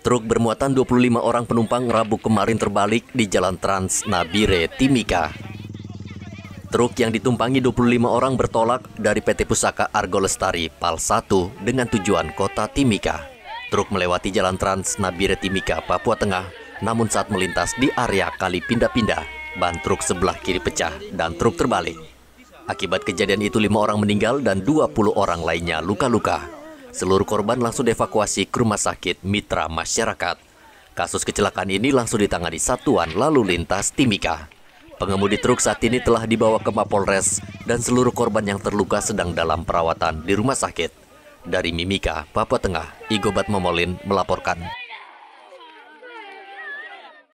Truk bermuatan 25 orang penumpang Rabu kemarin terbalik di Jalan Trans Nabire, Timika. Truk yang ditumpangi 25 orang bertolak dari PT Pusaka Argo Lestari PAL 1 dengan tujuan kota Timika. Truk melewati Jalan Trans Nabire, Timika, Papua Tengah, namun saat melintas di area kali pindah-pindah, ban truk sebelah kiri pecah dan truk terbalik. Akibat kejadian itu, lima orang meninggal dan 20 orang lainnya luka-luka. Seluruh korban langsung dievakuasi ke rumah sakit mitra masyarakat. Kasus kecelakaan ini langsung ditangani Satuan Lalu Lintas Timika. Pengemudi truk saat ini telah dibawa ke Mapolres dan seluruh korban yang terluka sedang dalam perawatan di rumah sakit. Dari Mimika, Papua Tengah, Igobat Momolin melaporkan.